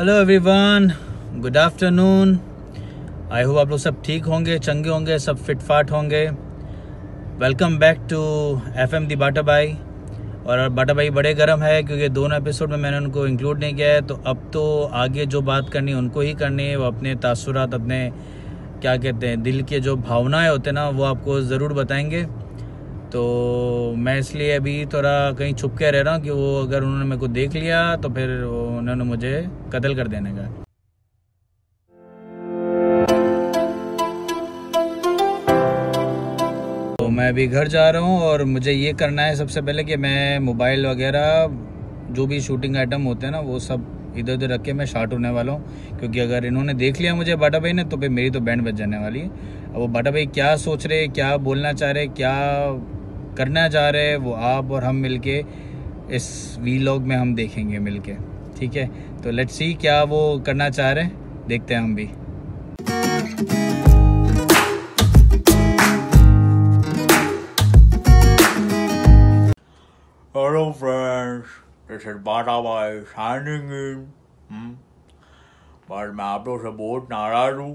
Hello everyone good afternoon I hope आप लोग सब ठीक होंगे चंगे होंगे सब फिट फाट होंगे welcome back to F M the बाटा बाई और बाटा बाई बड़े गर्म है क्योंकि दोनों एपिसोड में मैंने उनको इंक्लूड नहीं किया है तो अब तो आगे जो बात करनी है उनको ही करनी है वो अपने तासुरात अपने क्या कहते हैं दिल के जो भावनाएं होते हैं ना वो आपको ज़रूर बताएंगे तो मैं इसलिए अभी थोड़ा कहीं छुप के रह रहा हूँ कि वो अगर उन्होंने मेरे को देख लिया तो फिर वो उन्होंने मुझे कत्ल कर देने का तो मैं अभी घर जा रहा हूँ और मुझे ये करना है सबसे पहले कि मैं मोबाइल वगैरह जो भी शूटिंग आइटम होते हैं ना वो सब इधर उधर रख के मैं शार्ट होने वाला हूँ क्योंकि अगर इन्होंने देख लिया मुझे बाटा भाई ने तो फिर मेरी तो बैंड बच जाने वाली है अब वो बाटा भाई क्या सोच रहे क्या बोलना चाह रहे क्या करना चाह रहे वो आप और हम मिलके इस वीलॉग में हम देखेंगे मिलके ठीक है तो लेट्स सी क्या वो करना चाह रहे हैं देखते हैं हम भी हेलो फ्रेंड्स बाटा शाइनिंग इन पर मैं आप लोग से बहुत नाराज हूँ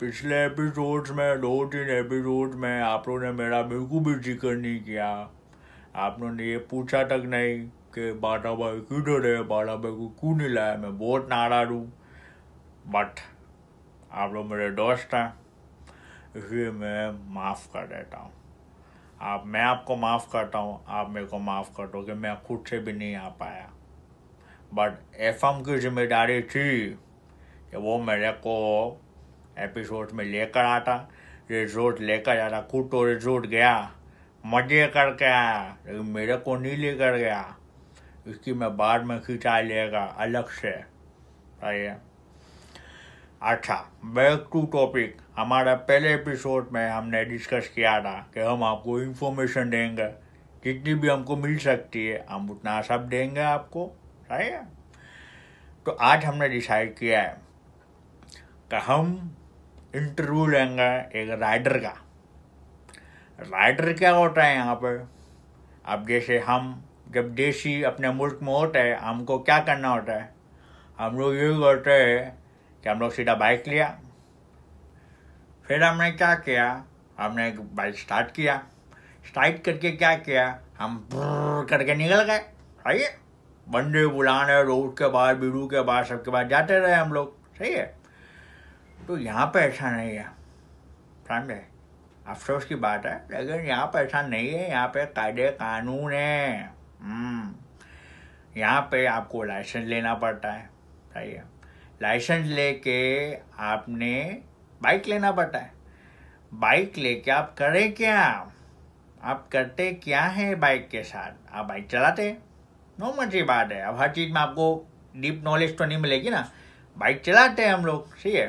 पिछले एपिसोड्स में दो तीन एपिसोड में आप लोगों ने मेरा बिल्कुल भी जिक्र नहीं किया आप लोगों ने ये पूछा तक नहीं कि बाटा भाई किधर है बाटा भाई को क्यों नहीं लाया मैं बहुत नाराज हूँ बट आप लोग मेरे दोस्त हैं इसलिए मैं माफ़ कर देता हूँ आप मैं आपको माफ़ करता हूँ आप मेरे को माफ़ कर दो कि मैं खुद से भी नहीं आ पाया बट एफ एम की जिम्मेदारी थी कि वो मेरे को एपिसोड में लेकर आता रिजोर्ट लेकर आता खुद तो रिजोर्ट गया मजे करके आया लेकिन मेरे को नहीं लेकर गया इसकी मैं बाद में खींचा लेगा अलग से आइए अच्छा बैक टू टॉपिक हमारा पहले एपिसोड में हमने डिस्कस किया था कि हम आपको इन्फॉर्मेशन देंगे जितनी भी हमको मिल सकती है हम उतना सब देंगे आपको सही है तो आज हमने डिसाइड किया है कि हम इंटरव्यू लेंगे एक राइडर का राइडर क्या होता है यहाँ पर अब जैसे हम जब देशी अपने मुल्क में होते हैं हमको क्या करना होता है हम लोग यही करते हैं कि हम लोग सीधा बाइक लिया फिर हमने क्या किया हमने बाइक स्टार्ट किया स्टार्ट करके क्या किया हम करके निकल गए सही है बंदे बुलाने रोड के बाहर बीड़ू के बाहर सबके बाहर जाते रहे हम लोग सही है तो यहाँ पर ऐसा नहीं है समझे अफसोस की बात है लेकिन यहाँ पर ऐसा नहीं है यहाँ पे कायदे कानून है हम्म। यहाँ पे आपको लाइसेंस लेना पड़ता है सही है लाइसेंस लेके आपने बाइक लेना पड़ता है बाइक लेके आप करें क्या आप करते क्या है बाइक के साथ आप बाइक चलाते हैं नो मची बात है अब हर चीज़ में आपको डीप नॉलेज तो नहीं मिलेगी ना बाइक चलाते हैं हम लोग सही है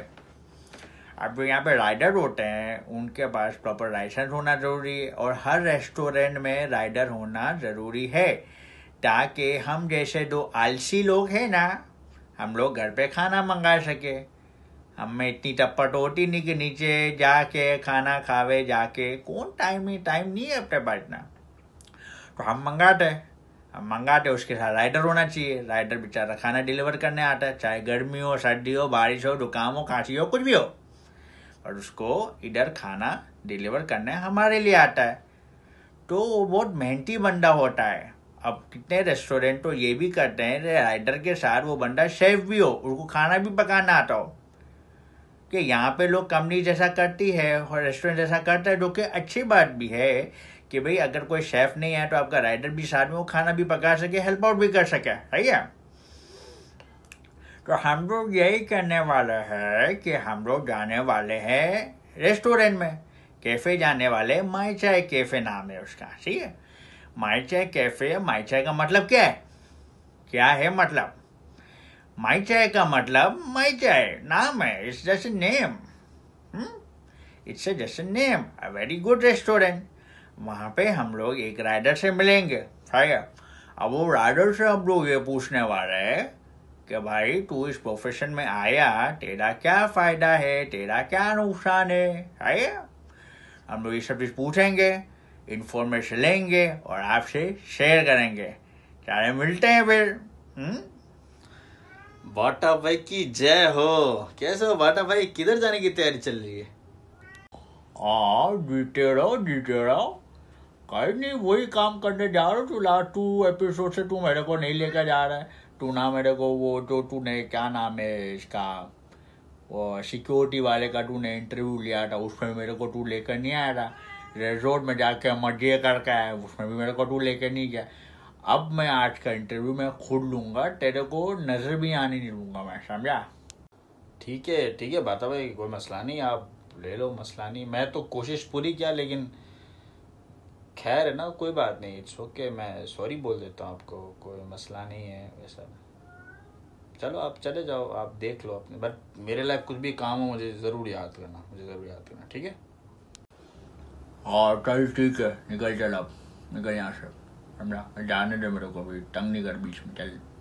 अब यहाँ पे राइडर होते हैं उनके पास प्रॉपर लाइसेंस होना जरूरी है और हर रेस्टोरेंट में राइडर होना जरूरी है ताकि हम जैसे दो आलसी लोग हैं ना हम लोग घर पे खाना मंगा सके हमें इतनी टप्पट होती नहीं कि नीचे जाके खाना खावे जाके कौन टाइम ही टाइम नहीं है अपने पास ना तो हम मंगाते हम मंगाते उसके साथ राइडर होना चाहिए राइडर बेचारा खाना डिलीवर करने आता है चाहे गर्मी हो सर्दी हो बारिश हो जुकाम हो खांसी हो कुछ भी हो और उसको इधर खाना डिलीवर करने हमारे लिए आता है तो वो बहुत मेहनती बंदा होता है अब कितने रेस्टोरेंट तो ये भी करते हैं राइडर के साथ वो बंदा शेफ भी हो उनको खाना भी पकाना आता हो कि यहाँ पे लोग कंपनी जैसा करती है और रेस्टोरेंट जैसा करता है जो कि अच्छी बात भी है कि भाई अगर कोई शेफ़ नहीं है तो आपका राइडर भी साथ में वो खाना भी पका सके हेल्प आउट भी कर सके सही है तो हम लोग यही करने वाले हैं कि हम लोग जाने वाले हैं रेस्टोरेंट में कैफ़े जाने वाले माई चाय कैफ़े नाम है उसका ठीक है माई चाय कैफ़े माई चाय का मतलब क्या है क्या है मतलब माई चाय का मतलब माई चाय नाम है it's just name it's just name a very good restaurant वहाँ पे हम लोग एक राइडर से मिलेंगे ठीक है अब वो राइडर से हम लोग ये पूछने वाले हैं कि भाई तू इस प्रोफेशन में आया तेरा क्या फायदा है तेरा क्या नुकसान है आए हम लोग ये सब चीज पूछेंगे इन्फॉर्मेशन लेंगे और आपसे शेयर करेंगे चाहे मिलते हैं फिर बाटा हम्म? भाई की जय हो कैसे हो बाटा भाई किधर जाने की तैयारी चल रही है हाँ जीते रहो जीते रहो कहीं नहीं वही काम करने जा रहा हूँ तू लास्ट टू एपिसोड से तू मेरे को नहीं लेकर जा रहा है टूर्नामेंट को वो जो तूने क्या नाम है इसका वो सिक्योरिटी वाले का तूने इंटरव्यू लिया था उसमें मेरे को तू लेकर नहीं आया था रिजोर्ट में जाके मजे करके आया उसमें भी मेरे को तू लेकर नहीं गया अब मैं आज का इंटरव्यू मैं खुद लूँगा तेरे को नज़र भी आने नहीं लूँगा मैं समझा ठीक है ठीक है बात भाई कोई मसला नहीं आप ले लो मसला नहीं मैं तो कोशिश पूरी किया लेकिन खैर है ना कोई बात नहीं इट्स ओके मैं सॉरी बोल देता हूँ आपको कोई मसला नहीं है वैसा चलो आप चले जाओ आप देख लो अपने बट मेरे लायक कुछ भी काम हो मुझे ज़रूर याद करना मुझे ज़रूर याद करना ठीक है और चल ठीक है निकल चल आप निकल यहाँ से समझा जाने दे मेरे को भी तंग नहीं कर बीच में चल